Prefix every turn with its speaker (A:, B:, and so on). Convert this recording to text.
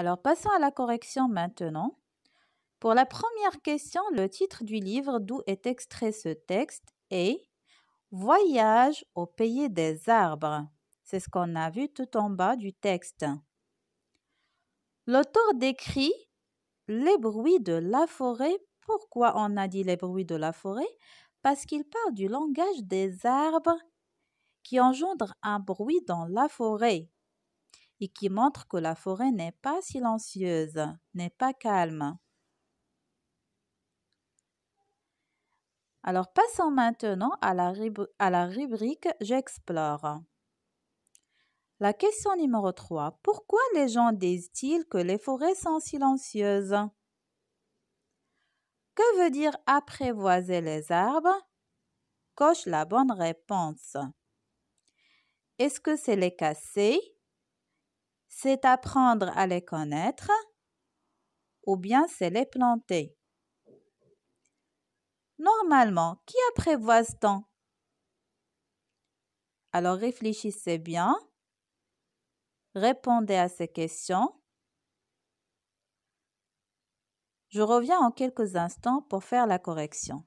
A: Alors passons à la correction maintenant. Pour la première question, le titre du livre d'où est extrait ce texte est Voyage au pays des arbres. C'est ce qu'on a vu tout en bas du texte. L'auteur décrit les bruits de la forêt. Pourquoi on a dit les bruits de la forêt Parce qu'il parle du langage des arbres qui engendre un bruit dans la forêt et qui montre que la forêt n'est pas silencieuse, n'est pas calme. Alors passons maintenant à la, rubrique J'explore. La question numéro 3. Pourquoi les gens disent-ils que les forêts sont silencieuses Que veut dire apprévoiser les arbres Coche la bonne réponse. Est-ce que c'est les casser c'est apprendre à les connaître ou bien c'est les planter. Normalement, qui apprévoise t on Alors réfléchissez bien, répondez à ces questions. Je reviens en quelques instants pour faire la correction.